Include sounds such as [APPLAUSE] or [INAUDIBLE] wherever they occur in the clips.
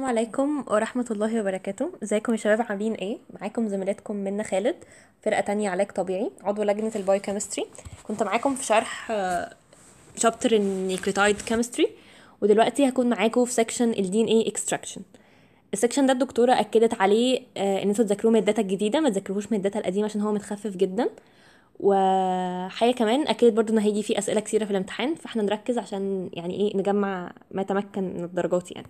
السلام عليكم ورحمة الله وبركاته ازيكم يا شباب عاملين ايه معاكم زميلتكم منا خالد فرقة تانية علاج طبيعي عضو لجنة كيمستري كنت معاكم في شرح شابتر النيكليتايد كيمستري ودلوقتي هكون معاكم في سكشن ال ان ايه اكستراكشن السكشن ده الدكتورة اكدت عليه آه، ان انتوا تذاكروه من الداتا الجديدة ما تذاكروهوش من الداتا القديمة عشان هو متخفف جدا وحاجه كمان اكدت برضو ان هيجي فيه اسئله كتيره في الامتحان فاحنا نركز عشان يعني ايه نجمع ما يتمكن من الدرجات يعني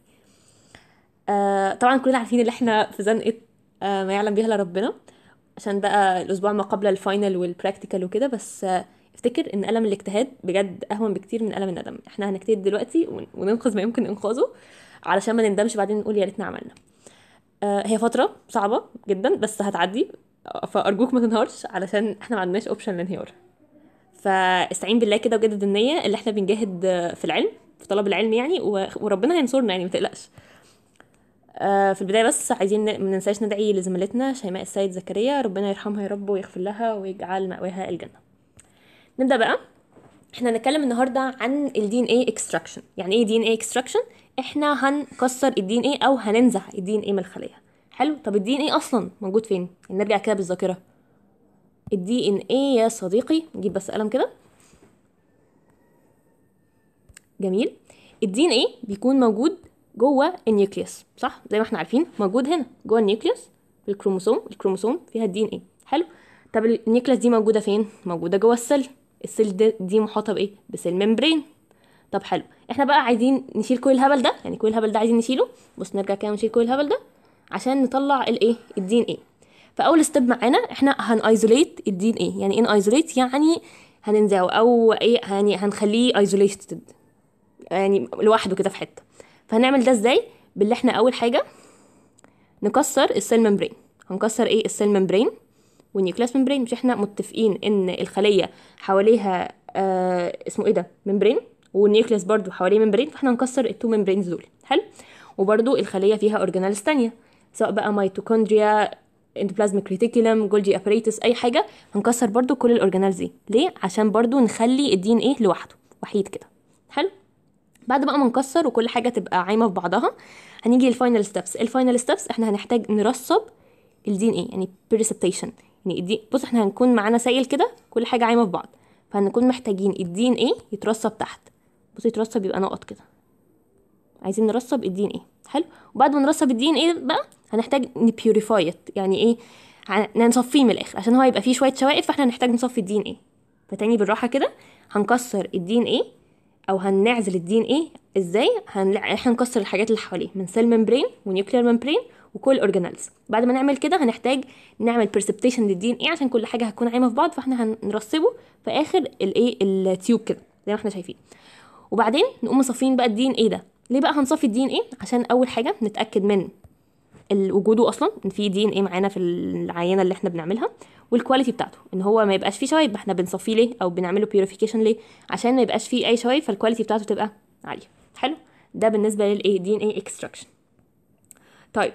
آه، طبعا كلنا عارفين اللي احنا في زنقه آه، ما يعلم بيها الا ربنا عشان بقى الاسبوع ما قبل الفاينل والبراكتيكال وكده بس آه، افتكر ان الم الاجتهاد بجد اهون بكتير من الم الندم احنا هنجتهد دلوقتي وننقذ ما يمكن انقاذه علشان ما نندمش بعدين نقول يا ريتنا عملنا هي فتره صعبه جدا بس هتعدي فارجوك ما تنهارش علشان احنا ما عندناش اوبشن للانهيار فاستعين بالله كده وجدد النيه اللي احنا بنجاهد في العلم في طلب العلم يعني وربنا هينصرنا يعني ما تقلقش آه، في البدايه بس عايزين ما ننساش ندعي لزميلتنا شيماء السيد زكريا ربنا يرحمها يا رب ويغفر لها ويجعل مأواها الجنه نبدا بقى احنا هنتكلم النهارده عن الدي ان اي اكستراكشن يعني ايه دي ان اي اكستراكشن احنا هنكسر الدي ان اي او هننزع الدي ان اي من الخليه حلو طب الدي ان اي اصلا موجود فين نرجع كده بالذاكره الدي ان اي يا صديقي نجيب بس قلم كده جميل الدي ان اي بيكون موجود جوه النيوكليوس صح زي ما احنا عارفين موجود هنا جوه النيوكليوس الكروموسوم الكروموسوم فيها الدي ان ايه حلو طب النيوكليوس دي موجوده فين موجوده جوه السل السل دي دي محاطه بايه بسل ممبرين طب حلو احنا بقى عايزين نشيل كل الهبل ده يعني كل الهبل ده عايزين نشيله بص نرجع كده ونشيل كل الهبل ده عشان نطلع الايه الدي ان ايه فاول ستيب معانا احنا هنايزوليت الدي ان ايه يعني ان ايزوليت يعني هننزعه او ايه يعني هنخليه ايزوليتد يعني لوحده كده في حته فهنعمل ده ازاي باللي احنا اول حاجه نكسر السيل ممبرين هنكسر ايه السيل ممبرين والنيوكلاس ممبرين مش احنا متفقين ان الخليه حواليها آه اسمه ايه ده ممبرين والنيوكلاس برضو حواليه ممبرين فاحنا هنكسر التو ممبرينز دول حلو وبرضو الخليه فيها اورجانيلز تانية سواء بقى ميتوكوندريا اندوبلازميك ريتيكولم جولجي ابريتس اي حاجه هنكسر برضو كل الاورجانيلز دي ليه عشان برضو نخلي الدي ان ايه لوحده وحيد كده بعد بقى ما نكسر وكل حاجه تبقى عايمه في بعضها هنيجي للفاينل ستيبس الفاينل ستيبس احنا هنحتاج نرسب يعني يعني الدي ان ايه يعني بريسبتيشن يعني بص احنا هنكون معانا سائل كده كل حاجه عايمه في بعض فهنكون محتاجين الدي ان ايه يترسب تحت بص يترسب يبقى نقط كده عايزين نرسب الدي ان ايه حلو وبعد ما نرسب الدي ان ايه بقى هنحتاج نبيوريفاي يعني ايه نصفيه من الاخر عشان هو هيبقى فيه شويه شوائب فاحنا هنحتاج نصفي الدي ان ايه فتاني بالراحه كده هنكسر الدي ان ايه او هنعزل الدي ان ايه ازاي هن... احنا نكسر الحاجات اللي حواليه من سيل ممبرين ونيوكلير ممبرين وكل اورجانيلز بعد ما نعمل كده هنحتاج نعمل بيرسبتيشن للدي ان ايه عشان كل حاجه هتكون عايمه في بعض فاحنا هنرسبه في اخر الايه التيوب كده زي ما احنا شايفين وبعدين نقوم مصفين بقى الدي ان ايه ده ليه بقى هنصفي الدي ان ايه عشان اول حاجه نتاكد من وجوده اصلا ان في دي ان ايه معانا في العينه اللي احنا بنعملها والكواليتي بتاعته ان هو ما يبقاش فيه شوايب احنا بنصفيه ليه او بنعمله بيوريفيكيشن ليه عشان ما يبقاش فيه اي شوايب فالكواليتي بتاعته تبقى عاليه حلو ده بالنسبه للايه دي ان ايه اكستراكشن طيب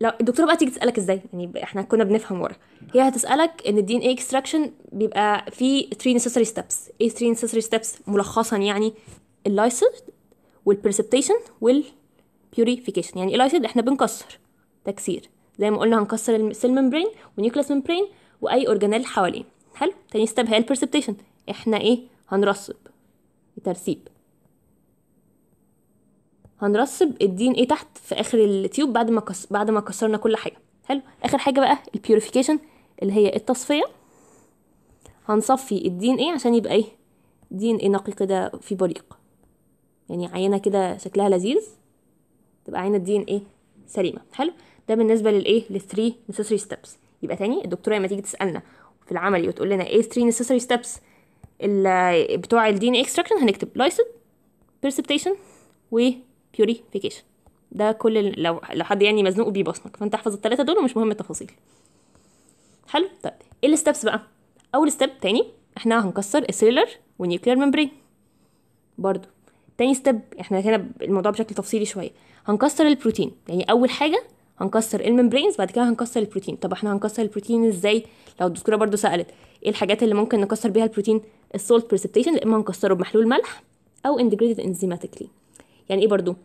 لو الدكتوره بقى تيجي تسالك ازاي يعني احنا كنا بنفهم ورا هي هتسالك ان الدي ان اي اكستراكشن بيبقى فيه 3 نيسيسري ستيبس ايه 3 نيسيسري ستيبس ملخصا يعني اللايسيد والبرسبتيشن والبيوريفيكيشن يعني اللايسيد احنا بنكسر تكسير زي ما قلنا هنكسر السيل ممبرين ونيوكليس ممبرين واي اورجانيل حواليه حلو تاني ستيب هي البرسبتيشن احنا ايه هنرسب ترسيب هنرسب الدي ان ايه تحت في اخر التيوب بعد ما كس... بعد ما كسرنا كل حاجه حلو اخر حاجه بقى البيوريفيكيشن اللي هي التصفيه هنصفي الدي ان ايه عشان يبقى ايه دي ان ايه نقي كده في بريق يعني عينه كده شكلها لذيذ تبقى عينه الدي ان ايه سليمه حلو ده بالنسبه للايه لل3 necessary steps يبقى تاني الدكتوره لما تيجي تسالنا في العملي وتقول لنا ايه 3 necessary steps بتوع الدي DNA اكستراكشن هنكتب لايسيد بيرسبتيشن وبيوريفيكيشن ده كل لو لو حد يعني مزنوق بيبصمك فانت احفظ الثلاثه دول ومش مهم التفاصيل حلو طيب ايه الستبس بقى اول ستيب تاني احنا هنكسر السيلر والنيوكلير ممبرين برضو تاني ستيب احنا هنا الموضوع بشكل تفصيلي شويه هنكسر البروتين يعني اول حاجه هنكسر الممبرينز بعد كده هنكسر البروتين طب احنا هنكسر البروتين ازاي لو الدكتوره برضو سالت ايه الحاجات اللي ممكن نكسر بيها البروتين السولت بريسبتيشن يا اما هنكسره بمحلول ملح او انتجريتد انزيماتيكلي يعني ايه برضو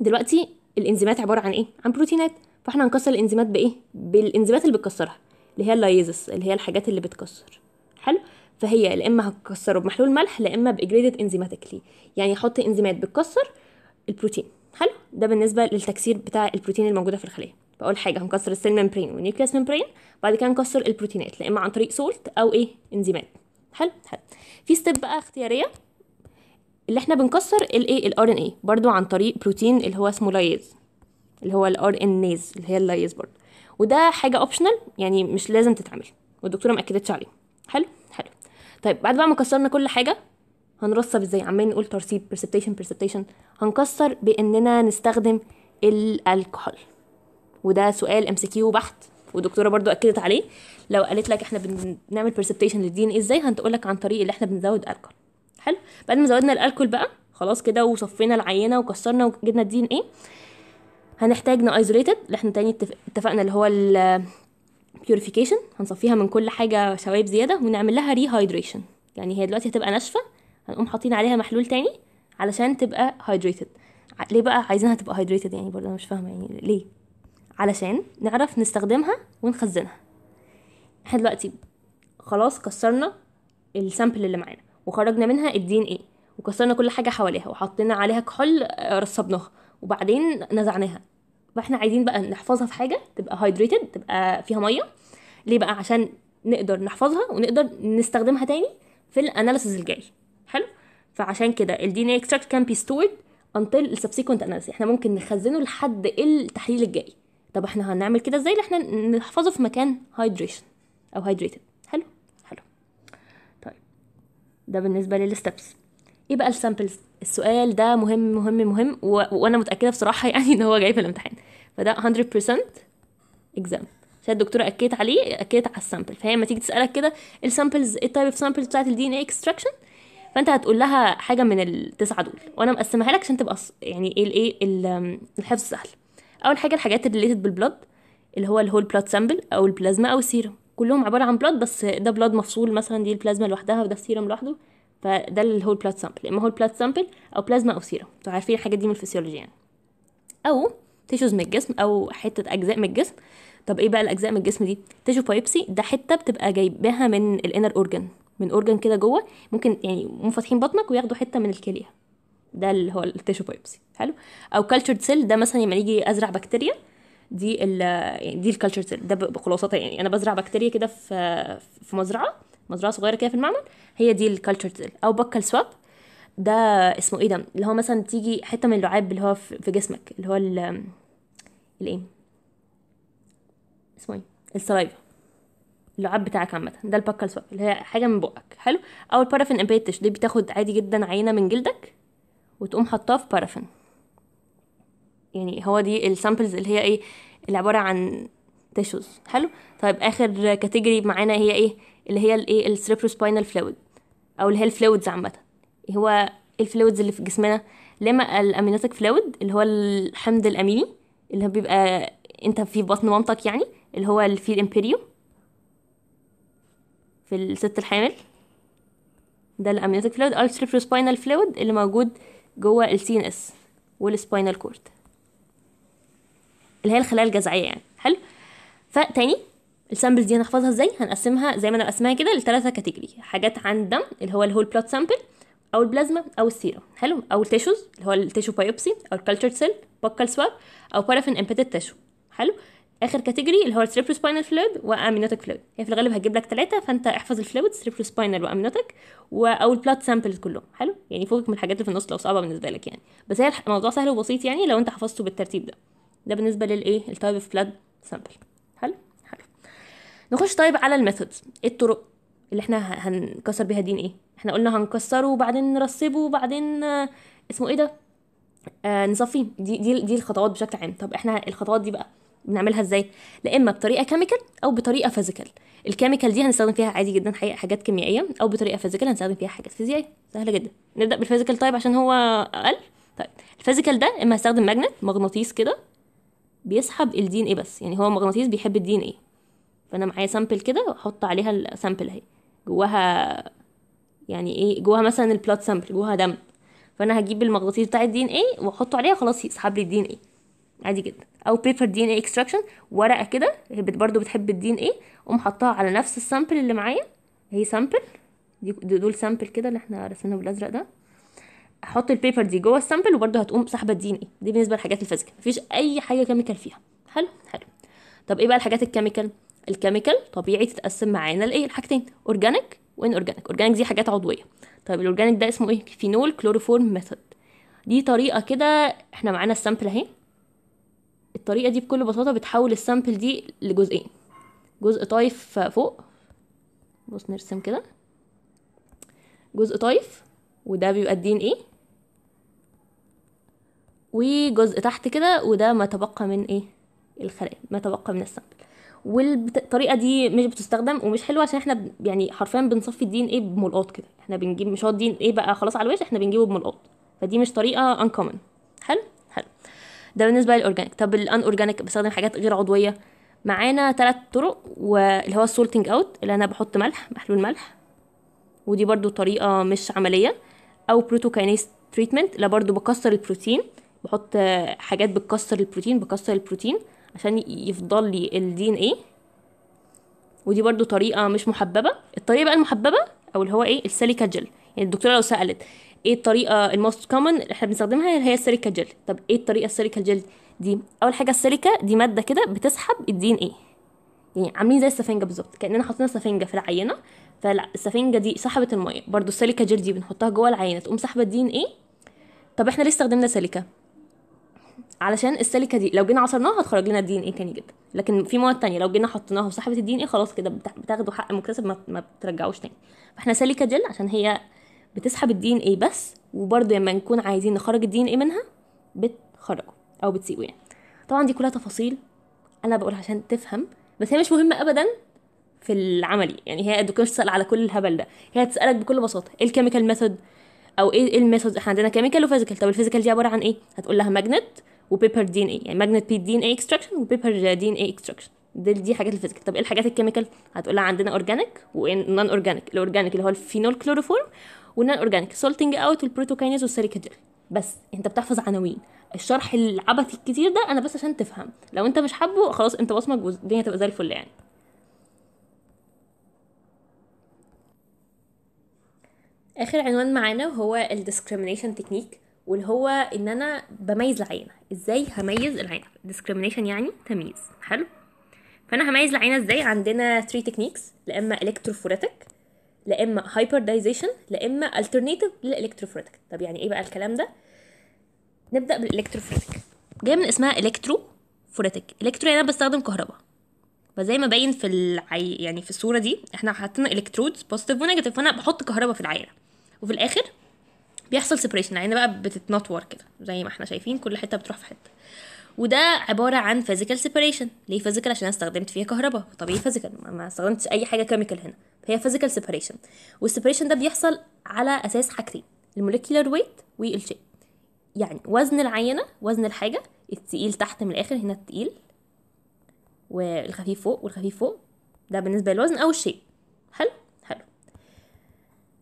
دلوقتي الانزيمات عباره عن ايه عن بروتينات فاحنا هنكسر الانزيمات بايه بالانزيمات اللي بتكسرها اللي هي اللايزس اللي هي الحاجات اللي بتكسر حلو فهي لا اما هتكسره بمحلول ملح لا اما بجريدد انزيماتيكلي يعني احط انزيمات بتكسر البروتين حلو ده بالنسبه للتكسير بتاع البروتين الموجوده في الخليه فاول حاجه هنكسر السيل ممبرين والنيوكليس ممبرين بعد كده نكسر البروتينات لا اما عن طريق سولت او ايه انزيمات حلو حلو في ستيب بقى اختياريه اللي احنا بنكسر الايه الار ان اي برضو عن طريق بروتين اللي هو اسمه لايز اللي هو الار ان نيز اللي هي اللايز برضو وده حاجه اوبشنال يعني مش لازم تتعمل والدكتوره ما اكدتش عليه حلو طيب بعد بقى ما كسرنا كل حاجه هنرسب ازاي عمالين نقول ترسيب برسبتيشن برسبتيشن هنكسر باننا نستخدم الالكحول وده سؤال ام سي كيو بحت ودكتوره برضو اكدت عليه لو قالت لك احنا بنعمل برسبتيشن للدي ان ايه ازاي هتقول لك عن طريق اللي احنا بنزود الكحول حلو بعد ما زودنا الالكول بقى خلاص كده وصفينا العينه وكسرنا وجبنا الدي ان ايه هنحتاج نايزوليتد اللي احنا تاني اتفقنا اللي هو بيوريفيكيشن هنصفيها من كل حاجه شوائب زياده ونعمل لها ريهايدريشن يعني هي دلوقتي هتبقى ناشفه هنقوم حاطين عليها محلول تاني علشان تبقى هايدريتد ليه بقى عايزينها تبقى هايدريتد يعني برضه انا مش فاهمه يعني ليه علشان نعرف نستخدمها ونخزنها احنا دلوقتي خلاص كسرنا السامبل اللي معانا وخرجنا منها الدي ان ايه وكسرنا كل حاجه حواليها وحطينا عليها كحول آه، رصبناها وبعدين نزعناها فاحنا عايزين بقى نحفظها في حاجه تبقى هايدريتد تبقى فيها ميه ليه بقى عشان نقدر نحفظها ونقدر نستخدمها تاني في الاناليسز الجاي حلو فعشان كده الدي ان اكستراكت كان بي ستورد انتل subsequent analysis احنا ممكن نخزنه لحد التحليل الجاي طب احنا هنعمل كده ازاي احنا نحفظه في مكان هايدريشن او هايدريتد حلو حلو طيب ده بالنسبه للستبس ايه بقى السامبلز السؤال ده مهم مهم مهم و... وانا متاكده بصراحه [LAUGHS] يعني ان هو جاي في الامتحان فده 100% اكزام عشان الدكتوره اكدت عليه اكدت على السامبل فهي لما تيجي تسالك كده السامبلز ايه التايب اوف سامبلز بتاعت الدي ان اي اكستراكشن فانت هتقول لها حاجه من التسعه دول وانا مقسمها لك عشان تبقى يعني ايه الايه الحفظ سهل اول حاجه الحاجات اللي الريليتد بالبلاد اللي هو الهول بلاد سامبل او البلازما او السيرم كلهم عباره عن بلاد بس ده بلاد مفصول مثلا دي البلازما لوحدها وده السيرم لوحده فده اللي هو البلاد سامبل اما هو البلاد سامبل او بلازما او سيرم انتوا عارفين الحاجات دي من الفسيولوجي يعني او تيشوز من الجسم او حته اجزاء من الجسم طب ايه بقى الاجزاء من الجسم دي تيشو بايبسي ده حته بتبقى جايباها من الانر اورجن من اورجن كده جوه ممكن يعني فاتحين بطنك وياخدوا حته من الكليه ده اللي هو التيشو بايبسي حلو او كالتشرد سيل ده مثلا لما يجي ازرع بكتيريا دي ال يعني دي الكالتشر سيل ده بخلاصتها يعني انا بزرع بكتيريا كده في في مزرعه مزرعه صغيره كده في المعمل هي دي الكالتشر تيل او بكل سواب ده اسمه ايه ده اللي هو مثلا تيجي حته من اللعاب اللي هو في جسمك اللي هو ال الايه اسمه ايه السلايفا اللعاب بتاعك عامه ده البكال سواب اللي هي حاجه من بقك حلو او البارافين امبيتش دي بتاخد عادي جدا عينه من جلدك وتقوم حطاها في بارافين يعني هو دي السامبلز اللي هي ايه اللي عباره عن تيشوز حلو طيب اخر كاتيجوري معانا هي ايه اللي هي الايه سباينال فلويد او اللي هي الفلويدز عامه هو الفلويدز اللي في جسمنا لما الامينوتك فلويد اللي هو الحمض الاميني اللي هو بيبقى انت في بطن مامتك يعني اللي هو اللي فيه في الست الحامل ده الامينوتك فلويد او سباينال فلويد اللي موجود جوه السي ان اس والسباينال كورد اللي هي الخلايا الجذعيه يعني حلو فتاني السامبلز دي هنحفظها ازاي هنقسمها زي ما انا بقسمها كده لثلاثه كاتيجوري حاجات عن الدم اللي هو الهول بلوت سامبل او البلازما او السيرم حلو او التيشوز اللي هو التيشو بايوبسي او الكالتشر سيل بوكال سواب او بارافين امبيتد تيشو حلو اخر كاتيجوري اللي هو سباينال فلويد وامينوتك فلويد هي في الغالب هتجيب لك ثلاثه فانت احفظ الفلويد سباينال وامينوتك او البلات سامبلز كلهم حلو يعني فوقك من الحاجات اللي في النص لو صعبه بالنسبه لك يعني بس هي الموضوع سهل وبسيط يعني لو انت حفظته بالترتيب ده ده بالنسبه للايه التايب اوف بلاد سامبل نخش طيب على الميثودز إيه الطرق اللي احنا هنكسر بيها دي ان ايه احنا قلنا هنكسره وبعدين نرسبه وبعدين آه، اسمه ايه ده آه نصفيه دي دي دي الخطوات بشكل عام طب احنا الخطوات دي بقى بنعملها ازاي لا اما بطريقه كيميكال او بطريقه فيزيكال الكيميكال دي هنستخدم فيها عادي جدا حاجات كيميائيه او بطريقه فيزيكال هنستخدم فيها حاجات فيزيائيه سهله جدا نبدا بالفيزيكال طيب عشان هو اقل طيب الفيزيكال ده اما هستخدم ماجنت مغناطيس كده بيسحب الدي ان ايه بس يعني هو مغناطيس بيحب الدي ان ايه فانا معايا سامبل كده واحط عليها السامبل اهي جواها يعني ايه جواها مثلا البلوت سامبل جواها دم فانا هجيب المغناطيس بتاع الدي ان اي واحطه عليها خلاص يسحب لي الدي ان اي عادي جدا او بيبر دي ان اي اكستراكشن ورقه كده برضه بتحب الدي ان اي اقوم حطها على نفس السامبل اللي معايا هي سامبل دي دول سامبل كده اللي احنا رسمناه بالازرق ده احط البيبر دي جوه السامبل وبرده هتقوم سحبه الدي ان اي دي بالنسبه للحاجات الفيزيكال مفيش اي حاجه كيميكال فيها حلو حلو طب ايه بقى الحاجات الكيميكال الكيميكال طبيعي تتقسم معانا لايه لحاجتين اورجانيك وان اورجانيك اورجانيك دي حاجات عضويه طيب الاورجانيك ده اسمه ايه فينول كلوروفورم ميثود دي طريقه كده احنا معانا السامبل اهي الطريقه دي بكل بساطه بتحول السامبل دي لجزئين جزء طايف فوق بص نرسم كده جزء طايف وده بيبقى الدي ايه وجزء تحت كده وده ما تبقى من ايه الخلايا ما تبقى من السامبل والطريقه دي مش بتستخدم ومش حلوه عشان احنا يعني حرفيا بنصفي الدي ان ايه بملقاط كده احنا بنجيب مش هو الدي ان ايه بقى خلاص على الوش احنا بنجيبه بملقاط فدي مش طريقه uncommon حلو حلو ده بالنسبه للاورجانيك طب الان اورجانيك بستخدم حاجات غير عضويه معانا ثلاث طرق واللي هو السولتنج اوت اللي انا بحط ملح محلول ملح ودي برضو طريقه مش عمليه او بروتوكاينيز تريتمنت اللي برضو بكسر البروتين بحط حاجات بتكسر البروتين بكسر البروتين عشان يفضل لي الدي ان ايه ودي برضو طريقه مش محببه الطريقه بقى المحببه او اللي هو ايه السيليكا جل يعني الدكتوره لو سالت ايه الطريقه الموست كومن اللي احنا بنستخدمها يعني هي السيليكا جل طب ايه الطريقه السيليكا جل دي اول حاجه السيليكا دي ماده كده بتسحب الدي ان ايه يعني عاملين زي السفنجه بالظبط كاننا حاطين السفنجه في العينه فالسفنجه دي سحبت الميه برضو السيليكا جل دي بنحطها جوه العينه تقوم سحبه الدي ان ايه طب احنا ليه استخدمنا سيليكا علشان السيليكا دي لو جينا عصرناها هتخرج لنا الدي ان ايه تاني جدا لكن في مواد تانية لو جينا حطيناها وسحبت الدي ان ايه خلاص كده بتاخدوا حق مكتسب ما, ما بترجعوش تاني فاحنا سيليكا جل عشان هي بتسحب الدي ان ايه بس وبرده لما نكون عايزين نخرج الدي ان ايه منها بتخرجه او بتسيبه يعني طبعا دي كلها تفاصيل انا بقولها عشان تفهم بس هي مش مهمه ابدا في العملي يعني هي الدكتور تسال على كل الهبل ده هي تسالك بكل بساطه ايه الكيميكال ميثود او ايه الميثود احنا عندنا كيميكال وفيزيكال طب الفيزيكال دي عباره عن ايه هتقول لها ماجنت وبيبر دي ان اي يعني ماجنت بي دي ان اي اكستراكشن وبيبر دي ان اي اكستراكشن دي دي حاجات الفيزيكال طب ايه الحاجات الكيميكال هتقول لها عندنا اورجانيك ونون اورجانيك الاورجانيك اللي هو الفينول كلوروفورم والنون اورجانيك سولتنج اوت والبروتوكاينيز والسيليكا جيل بس انت بتحفظ عناوين الشرح العبثي الكتير ده انا بس عشان تفهم لو انت مش حابه خلاص انت بصمك والدنيا تبقى زي الفل يعني اخر عنوان معانا هو الديسكريميشن تكنيك واللي هو ان انا بميز العينه ازاي هميز العينه discrimination يعني تمييز حلو فانا هميز العينه ازاي عندنا 3 تكنيكس لا اما الكتروفوريتك لا اما هايبردايزيشن لا اما الترناتيف للالكتروفوريتك طب يعني ايه بقى الكلام ده نبدا بالالكتروفوريتك جايه من اسمها الكترو فوريتك الكترو يعني انا بستخدم كهرباء فزي ما باين في العي... يعني في الصوره دي احنا حاطين الكترودز بوزيتيف ونيجاتيف فانا بحط كهرباء في العينه وفي الاخر بيحصل سيبريشن يعني العينه بقى بتتنطور كده زي ما احنا شايفين كل حته بتروح في حته وده عباره عن فيزيكال سيبريشن ليه فيزيكال عشان استخدمت فيها كهرباء طبيعي فيزيكال ما استخدمتش اي حاجه كيميكال هنا فهي فيزيكال سيبريشن والسيبريشن ده بيحصل على اساس حاجتين المولكيولر ويت والشيب يعني وزن العينه وزن الحاجه التقيل تحت من الاخر هنا التقيل والخفيف فوق والخفيف فوق ده بالنسبه للوزن او الشيب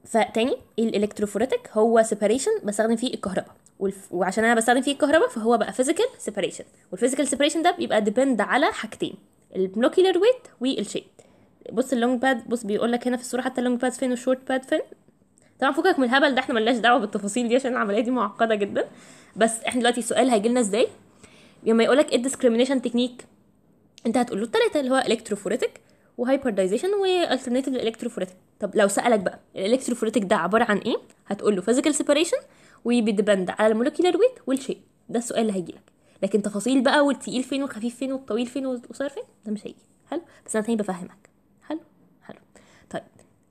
فتاني الالكتروفوريتك هو سيباريشن بستخدم فيه الكهرباء وعشان انا بستخدم فيه الكهرباء فهو بقى فيزيكال سيباريشن والفيزيكال سيباريشن ده بيبقى ديبند على حاجتين المولكيولر ويت والشيب بص اللونج باد بص بيقول لك هنا في الصوره حتى اللونج باد فين والشورت باد فين طبعا فكك من الهبل ده احنا ملناش دعوه بالتفاصيل دي عشان العمليه دي معقده جدا بس احنا دلوقتي السؤال هيجي لنا ازاي لما يقول لك ايه الديسكريميشن تكنيك انت هتقول له الثلاثه اللي هو الكتروفوريتك وهايبردايزيشن والترناتيف الالكتروفوريتيك طب لو سالك بقى الالكتروفوريتيك ده عباره عن ايه هتقول له فيزيكال سيبريشن وبيدبند على المولكيولار ويت والشيء ده السؤال اللي هيجي لك لكن تفاصيل بقى والتقيل فين والخفيف فين والطويل فين والقصير فين ده مش هيجي حلو بس انا تاني بفهمك حلو حلو طيب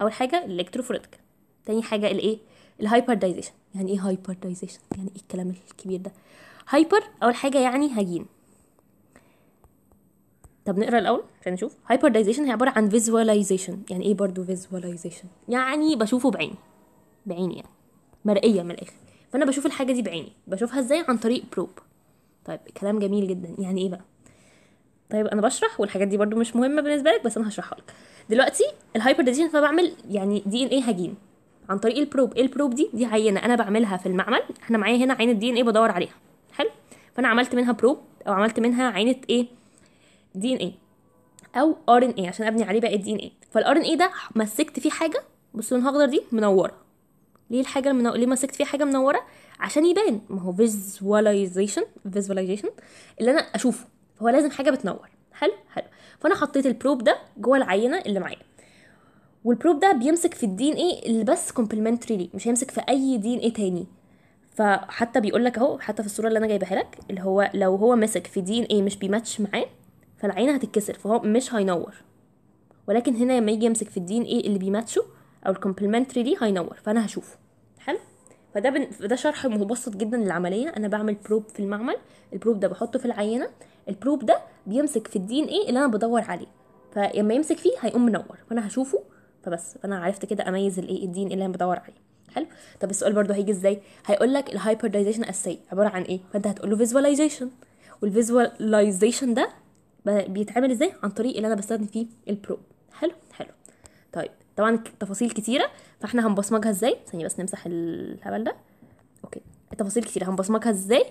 اول حاجه الالكتروفوريتيك تاني حاجه الايه الهايبردايزيشن يعني ايه هايبردايزيشن يعني ايه الكلام الكبير ده هايبر اول حاجه يعني هجين طب نقرا الاول عشان نشوف هايبرديزيشن هي عباره عن فيزواليزيشن يعني ايه برضو فيزواليزيشن يعني بشوفه بعيني بعيني يعني مرئيه من الاخر فانا بشوف الحاجه دي بعيني بشوفها ازاي عن طريق بروب طيب كلام جميل جدا يعني ايه بقى طيب انا بشرح والحاجات دي برضو مش مهمه بالنسبه لك بس انا هشرحها لك دلوقتي الهايبردايزيشن فبعمل يعني دي ان ايه هجين عن طريق البروب ايه البروب دي دي عينه انا بعملها في المعمل احنا معايا هنا عينه دي ان ايه بدور عليها حلو فانا عملت منها بروب او عملت منها عينه ايه دي ان ايه او ار ان ايه عشان ابني عليه بقى الدي ان ايه فالار ان ايه ده مسكت فيه حاجه بالصون الاخضر دي منوره ليه الحاجه المنو... ليه مسكت فيه حاجه منوره عشان يبان ما هو فيزواليزيشن فيزواليزيشن اللي انا اشوفه فهو لازم حاجه بتنور حلو حلو فانا حطيت البروب ده جوه العينه اللي معايا والبروب ده بيمسك في الدي ان ايه اللي بس كومبلمنتري ليه مش هيمسك في اي دي ان ايه تاني فحتى بيقول لك اهو حتى في الصوره اللي انا جايبها لك اللي هو لو هو مسك في دي ان ايه مش بيماتش معاه فالعينة هتتكسر فهو مش هينور ولكن هنا لما يجي يمسك في الدي ان ايه اللي بيماتشه او الكومبلمنتري ليه هينور فانا هشوفه حلو فده بن... ده شرح مبسط جدا للعمليه انا بعمل بروب في المعمل البروب ده بحطه في العينه البروب ده بيمسك في الدي ان ايه اللي انا بدور عليه فلما يمسك فيه هيقوم منور فانا هشوفه فبس فانا عرفت كده اميز الايه الدي ان إيه اللي انا بدور عليه حلو طب السؤال برضو هيجي ازاي هيقول لك الهايبرديزيشن اساي عباره عن ايه فانت هتقول له فيزواليزيشن والفيزواليزيشن ده بيتعمل ازاي عن طريق اللي انا بستخدم فيه البرو حلو حلو طيب طبعا تفاصيل كتيره فاحنا هنبصمجها ازاي ثانيه بس نمسح الهبل ده اوكي التفاصيل كتيره هنبصمجها ازاي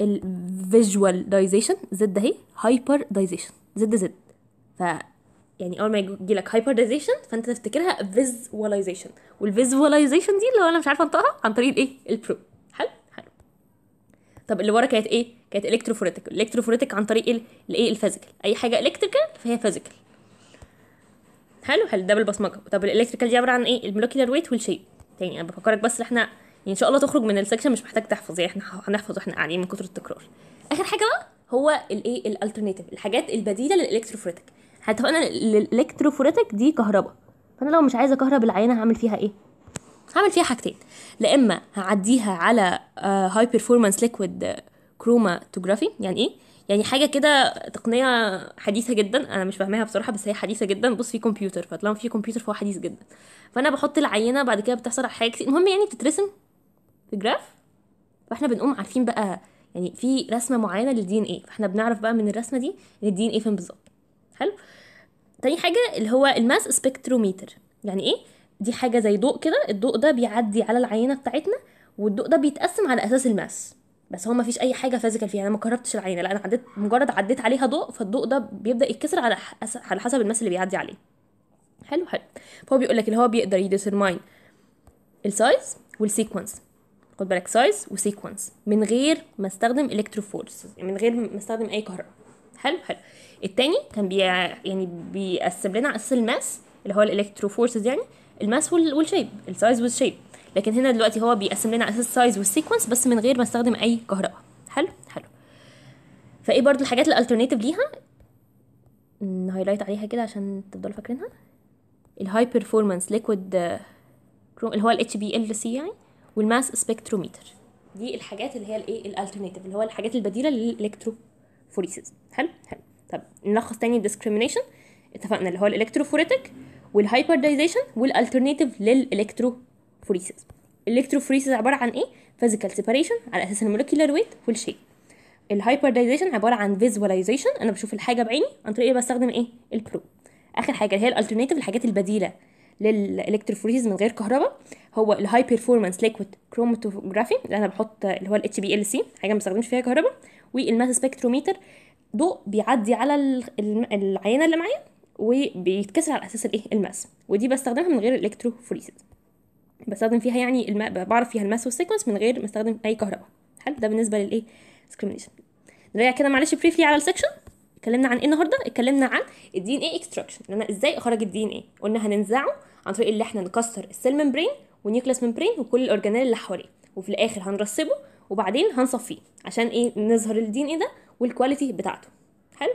الفيجواليزيشن زد اهي دايزيشن زد زد ف يعني اول ما يجي لك دايزيشن فانت تفتكرها فيزواليزيشن والفيزواليزيشن دي اللي هو انا مش عارفه انطقها عن طريق الايه البرو طب اللي ورا كانت ايه كانت الكتروفوريتك الكتروفوريتك عن طريق الايه الفيزيكال اي حاجه الكتريكال فهي فيزيكال حلو حلو ده بالبصمجه طب الالكتريكال دي عباره عن ايه المولكيولار ويت والشيب تاني انا بفكرك بس احنا يعني ان شاء الله تخرج من السكشن مش محتاج تحفظ يعني احنا هنحفظ واحنا قاعدين من كتر التكرار اخر حاجه بقى هو الايه الالترناتيف الحاجات البديله للالكتروفوريتك اتفقنا الالكتروفوريتك دي كهرباء فانا لو مش عايزه كهرباء العينه هعمل فيها ايه هعمل فيها حاجتين لا اما هعديها على هاي بيرفورمانس ليكويد كروماتوجرافي يعني ايه يعني حاجه كده تقنيه حديثه جدا انا مش فاهماها بصراحه بس هي حديثه جدا بص في كمبيوتر فطالما في كمبيوتر فهو حديث جدا فانا بحط العينه بعد كده بتحصل حاجه كتير المهم يعني بتترسم في جراف فاحنا بنقوم عارفين بقى يعني في رسمه معينه للدي ان ايه فاحنا بنعرف بقى من الرسمه دي الدي ان ايه فين بالظبط حلو تاني حاجه اللي هو الماس سبكتروميتر يعني ايه دي حاجه زي ضوء كده الضوء ده بيعدي على العينه بتاعتنا والضوء ده بيتقسم على اساس الماس بس هو ما فيش اي حاجه فيزيكال فيها انا ما قربتش العينه لا انا عديت مجرد عديت عليها ضوء فالضوء ده بيبدا يتكسر على على حسب الماس اللي بيعدي عليه حلو حلو فهو بيقول لك اللي هو بيقدر يديترماين السايز والسيكونس خد بالك سايز وسيكونس من غير ما استخدم الكتروفورس يعني من غير ما استخدم اي كهرباء حلو حلو التاني كان بي يعني بيقسم لنا على اساس الماس اللي هو الالكترو فورسز يعني الماس والشيب السايز والشيب لكن هنا دلوقتي هو بيقسم لنا على اساس السايز والسيكونس بس من غير ما استخدم اي كهرباء حلو حلو فايه برضو الحاجات الالترناتيف ليها نهايلايت عليها كده عشان تفضلوا فاكرينها الهاي بيرفورمانس ليكويد اللي هو الاتش بي ال سي يعني والماس سبكتروميتر دي الحاجات اللي هي الايه الالترناتيف اللي هو الحاجات البديله للالكتروفوريسيس حلو حلو طب نلخص تاني الديسكريميشن اتفقنا اللي هو الالكتروفوريتك والهايبردايزيشن والالترناتيف للالكتروفوريسيس الالكتروفوريسيس عباره عن ايه فيزيكال سيباريشن على اساس المولكيولار ويت والشيب الهايبردايزيشن عباره عن فيزواليزيشن انا بشوف الحاجه بعيني عن طريق ايه بستخدم ايه البرو اخر حاجه اللي هي الالترناتيف الحاجات البديله للالكتروفوريسيس من غير كهرباء هو الهاي بيرفورمانس ليكويد كروماتوجرافي اللي انا بحط اللي هو الاتش بي ال سي حاجه ما بستخدمش فيها كهرباء والماس سبكتروميتر ضوء بيعدي على العينه اللي معايا وبيتكسر على اساس الايه الماس ودي بستخدمها من غير الالكتروفوريسيس بستخدم فيها يعني الماء بعرف فيها الماس والسيكونس من غير ما استخدم اي كهرباء حلو ده بالنسبه للايه discrimination نرجع كده معلش بريفلي على السكشن اتكلمنا عن ايه النهارده اتكلمنا عن الدي ان ايه اكستراكشن ان انا ازاي اخرج الدي ان ايه قلنا هننزعه عن طريق اللي احنا نكسر السيل ممبرين ونيوكليس ممبرين وكل الاورجانيل اللي حواليه وفي الاخر هنرسبه وبعدين هنصفيه عشان ايه نظهر الدي ان ايه ده والكواليتي بتاعته حلو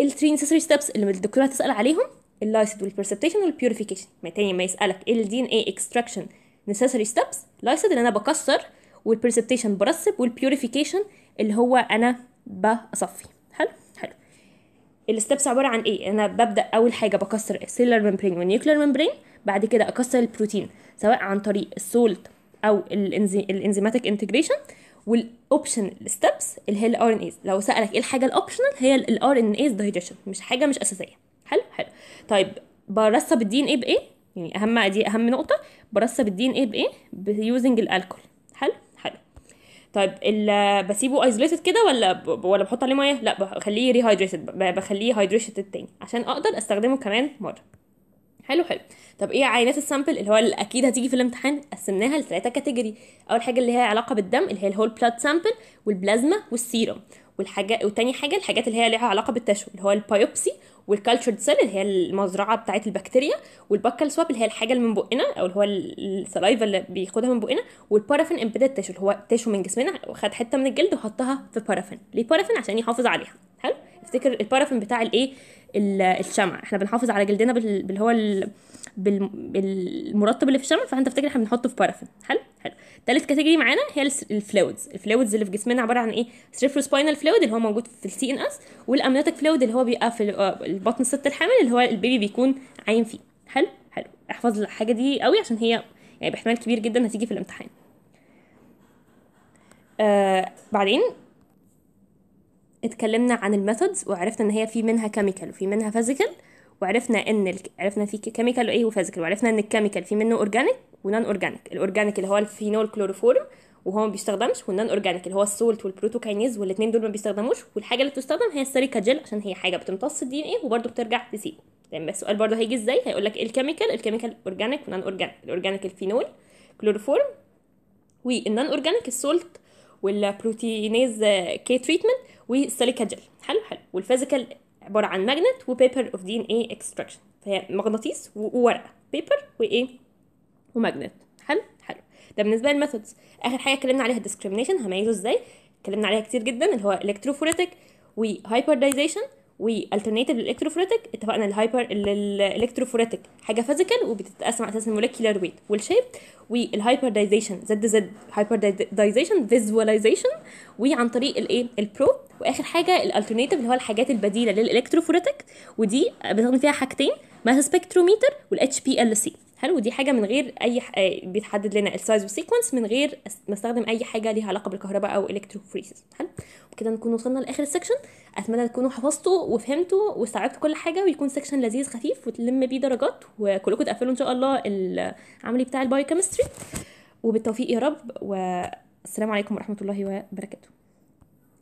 الثري نسيسري steps اللي الدكتوره هتسال عليهم اللايسيد والبرسبتيشن والبيوريفيكيشن ما تاني ما يسالك ايه الدي ان اي اكستراكشن نسيسري ستيبس لايسيد اللي انا بكسر والبرسبتيشن برسب والبيوريفيكيشن اللي هو انا بصفي حلو حلو الستبس عباره عن ايه انا ببدا اول حاجه بكسر السيلر ممبرين والنيوكلير ممبرين بعد كده اكسر البروتين سواء عن طريق السولت او الانزيماتيك انتجريشن والاوبشن ستيبس اللي هي الار ان ايز لو سالك ايه الحاجه الاوبشنال هي الار ان ايز دايجيشن مش حاجه مش اساسيه حلو حلو طيب برسب الدي ان ايه بايه يعني اهم دي اهم نقطه برسب الدي ان ايه بايه بيوزنج الالكول حلو حلو طيب بسيبه ايزوليتد كده ولا ولا بحط عليه ميه لا بخليه ريهايدريتد بخليه هايدريتد تاني عشان اقدر استخدمه كمان مره حلو حلو طب ايه عينات السامبل اللي هو اللي اكيد هتيجي في الامتحان قسمناها لثلاثه كاتيجوري اول حاجه اللي هي علاقه بالدم اللي هي الهول بلاد سامبل والبلازما والسيروم والحاجه وتاني حاجه الحاجات اللي هي ليها علاقه بالتشو اللي هو البايوبسي والكالتشرد سيل اللي هي المزرعه بتاعه البكتيريا والبكال سواب اللي هي الحاجه اللي من بقنا او اللي هو السلايفا اللي بياخدها من بقنا والبارافين امبيدد تشو اللي هو تشو من جسمنا وخد حته من الجلد وحطها في بارافين ليه بارافين عشان يحافظ عليها حلو افتكر البارافين بتاع الايه الشمع احنا بنحافظ على جلدنا باللي هو بالمرطب اللي في الشمع فانت تفتكر احنا بنحطه في بارافين حلو حلو تالت كاتيجوري معانا هي الفلويدز الفلويدز اللي في جسمنا عباره عن ايه سباينال فلويد اللي هو موجود في السي ان اس والامنيوتيك فلويد اللي هو بيبقى في آه، البطن الست الحامل اللي هو البيبي بيكون عايم فيه حلو حلو احفظ الحاجه دي قوي عشان هي يعني باحتمال كبير جدا هتيجي في الامتحان آه بعدين اتكلمنا عن الميثودز وعرفنا ان هي في منها كيميكال وفي منها فيزيكال وعرفنا ان ال... عرفنا في كيميكال ايه وفيزيكال وعرفنا ان الكيميكال في منه اورجانيك ونان اورجانيك الاورجانيك اللي هو الفينول كلوروفورم وهو ما بيستخدمش والنان اورجانيك اللي هو السولت والبروتوكاينيز والاثنين دول ما بيستخدموش والحاجه اللي بتستخدم هي السريكا جل عشان هي حاجه بتمتص الدي ان ايه وبرده بترجع تسيبه تمام بس السؤال برده هيجي ازاي هيقول لك الكيميكال الكيميكال اورجانيك ونان اورجانيك الاورجانيك الفينول كلوروفورم والنان اورجانيك السولت والبروتينيز كي تريتمنت والسيليكا جل حلو حلو والفيزيكال عباره عن ماجنت وبيبر اوف دي ان اي اكستراكشن فهي مغناطيس وورقه بيبر وايه وماجنت حلو حلو ده بالنسبه للميثودز اخر حاجه اتكلمنا عليها الديسكريميشن هميزه ازاي اتكلمنا عليها كتير جدا اللي هو الكتروفوريتك وهايبرديزيشن والالترناتيف للالكتروفوريتك اتفقنا الهايبر للالكتروفوريتك حاجه فيزيكال وبتتقسم على اساس المولكيولار ويت والشيب والهايبردايزيشن زد زد هايبردايزيشن فيزواليزيشن وعن طريق الايه البرو واخر حاجه الالترناتيف اللي هو الحاجات البديله للالكتروفوريتك ودي بنستخدم فيها حاجتين ماس سبيكتروميتر والاتش بي ال سي حلو دي حاجه من غير اي ح... آه، بيتحدد لنا السايز والسيكونس من غير ما استخدم اي حاجه ليها علاقه بالكهرباء او الكتروفوريسيس حلو وبكده نكون وصلنا لاخر السكشن اتمنى تكونوا حفظتوا وفهمتوا واستوعبتوا كل حاجه ويكون سكشن لذيذ خفيف وتلم بيه درجات وكلكم تقفلوا ان شاء الله العملي بتاع البايو كيمستري وبالتوفيق يا رب والسلام عليكم ورحمه الله وبركاته